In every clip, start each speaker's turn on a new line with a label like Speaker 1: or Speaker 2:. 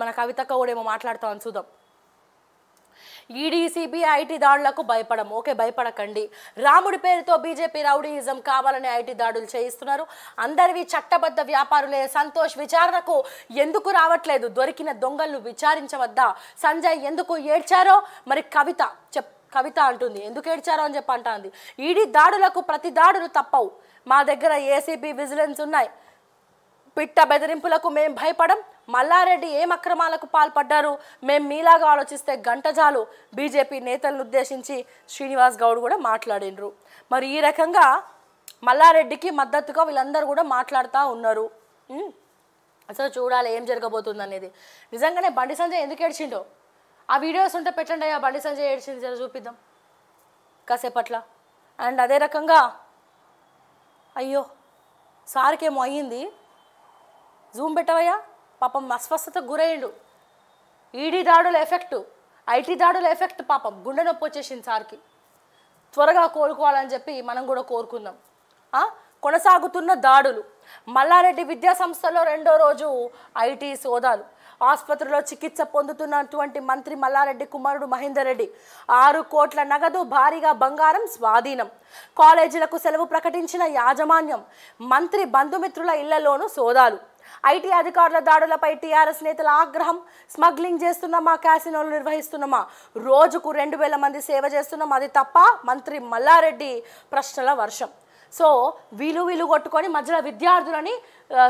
Speaker 1: మన కవిత కూడా ఏమో అని చూద్దాం ఈడీసీబీ e ఐటీ దాడులకు భయపడం ఓకే భయపడకండి రాముడి పేరుతో బీజేపీ రౌడీయిజం కావాలని ఐటీ దాడులు చేయిస్తున్నారు అందరివి చట్టబద్ధ వ్యాపారులే సంతోష్ విచారణకు ఎందుకు రావట్లేదు దొరికిన దొంగలు విచారించవద్దా సంజయ్ ఎందుకు ఏడ్చారో మరి కవిత చెప్ కవిత అంటుంది ఎందుకు ఏడ్చారో అని చెప్పి అంటుంది ఈడీ e దాడులకు ప్రతి దాడులు తప్పవు మా దగ్గర ఏసీబీ విజిలెన్స్ ఉన్నాయి పిట్ట బెదిరింపులకు మేము భయపడం మల్లారెడ్డి ఏం అక్రమాలకు పాల్పడ్డారు మేము మీలాగా ఆలోచిస్తే గంటజాలు బీజేపీ నేతలను ఉద్దేశించి శ్రీనివాస్ గౌడ్ కూడా మాట్లాడినరు మరి ఈ రకంగా మల్లారెడ్డికి మద్దతుగా వీళ్ళందరూ కూడా మాట్లాడుతూ ఉన్నారు అసలు చూడాలి ఏం జరగబోతుంది అనేది నిజంగానే బండి సంజయ్ ఎందుకు ఏడ్చిండో ఆ వీడియోస్ ఉంటే పెట్టండి ఆ బండి సంజయ్ ఏడ్చింది జర చూపిద్దాం కాసేపట్ల అండ్ అదే రకంగా అయ్యో సార్కేమో అయ్యింది జూమ్ పెట్టవయ్యా పాపం అస్వస్థత గురయ్యిండు ఈడీ దాడుల ఎఫెక్టు ఐటీ దాడుల ఎఫెక్ట్ పాపం గుండె నొప్పి వచ్చేసింది సార్కి త్వరగా కోలుకోవాలని చెప్పి మనం కూడా కోరుకుందాం కొనసాగుతున్న దాడులు మల్లారెడ్డి విద్యా సంస్థలో రెండో రోజు ఐటీ సోదాలు ఆసుపత్రిలో చికిత్స పొందుతున్నటువంటి మంత్రి మల్లారెడ్డి కుమారుడు మహేందర్ రెడ్డి ఆరు కోట్ల నగదు భారీగా బంగారం స్వాధీనం కాలేజీలకు సెలవు ప్రకటించిన యాజమాన్యం మంత్రి బంధుమిత్రుల ఇళ్లలోనూ సోదాలు ఐటీ అధికారుల దాడులపై టీఆర్ఎస్ నేతల ఆగ్రహం స్మగ్లింగ్ చేస్తున్నామా క్యాసినోలు నిర్వహిస్తున్నామా రోజుకు రెండు వేల మంది సేవ చేస్తున్నాం అది తప్ప మంత్రి మల్లారెడ్డి ప్రశ్నల వర్షం సో వీలు వీలు కొట్టుకొని మధ్యలో విద్యార్థులని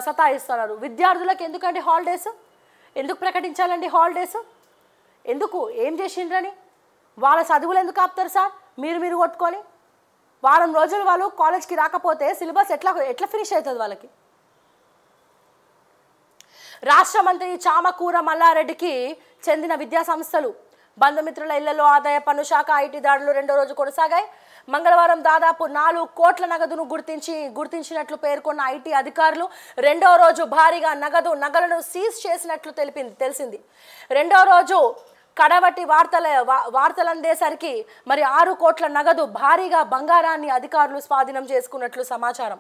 Speaker 1: సతాయిస్తున్నారు విద్యార్థులకు ఎందుకండి హాలిడేస్ ఎందుకు ప్రకటించాలండి హాలిడేస్ ఎందుకు ఏం చేసిండ్రని వాళ్ళ చదువులు ఎందుకు ఆపుతారు సార్ మీరు మీరు కొట్టుకొని వారం రోజులు వాళ్ళు కాలేజ్కి రాకపోతే సిలబస్ ఎట్లా ఎట్లా ఫినిష్ అవుతుంది వాళ్ళకి రాష్ట్ర మంత్రి చామకూర మల్లారెడ్డికి చెందిన విద్యాసంస్థలు బంధుమిత్రుల ఇళ్లలో ఆదాయ పన్ను శాఖ ఐటీ దాడులు రెండో రోజు కొనసాగాయి మంగళవారం దాదాపు నాలుగు కోట్ల నగదును గుర్తించి గుర్తించినట్లు పేర్కొన్న ఐటీ అధికారులు రెండో రోజు భారీగా నగదు నగలను సీజ్ చేసినట్లు తెలిపింది తెలిసింది రెండో రోజు కడవటి వార్తల వార్తలు అందేసరికి మరి ఆరు కోట్ల నగదు భారీగా బంగారాన్ని అధికారులు స్వాధీనం చేసుకున్నట్లు సమాచారం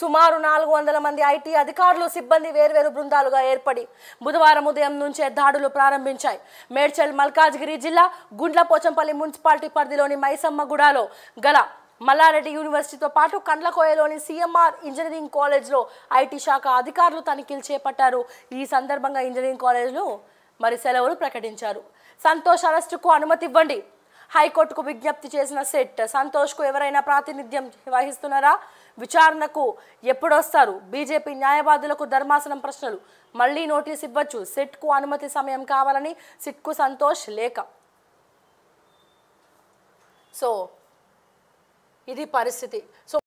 Speaker 1: సుమారు నాలుగు వందల మంది ఐటీ అధికారులు సిబ్బంది వేర్వేరు బృందాలుగా ఏర్పడి బుధవారం ఉదయం నుంచే దాడులు ప్రారంభించాయి మేడ్చల్ మల్కాజ్గిరి జిల్లా గుండ్లపోచంపల్లి మున్సిపాలిటీ పరిధిలోని మైసమ్మగూడలో గల మల్లారెడ్డి యూనివర్సిటీతో పాటు కండ్లకోయలోని సీఎంఆర్ ఇంజనీరింగ్ కాలేజ్లో ఐటీ శాఖ అధికారులు తనిఖీలు చేపట్టారు ఈ సందర్భంగా ఇంజనీరింగ్ కాలేజ్లో మరి సెలవులు ప్రకటించారు సంతోష్ అరెస్టుకు అనుమతి ఇవ్వండి హైకోర్టుకు విజ్ఞప్తి చేసిన సెట్ సంతోష్కు ఎవరైనా ప్రాతినిధ్యం వహిస్తున్నారా విచారణకు ఎప్పుడొస్తారు బీజేపీ న్యాయవాదులకు ధర్మాసనం ప్రశ్నలు మళ్లీ నోటీస్ ఇవ్వచ్చు సెట్కు అనుమతి సమయం కావాలని సిట్కు సంతోష్ లేఖ సో ఇది పరిస్థితి సో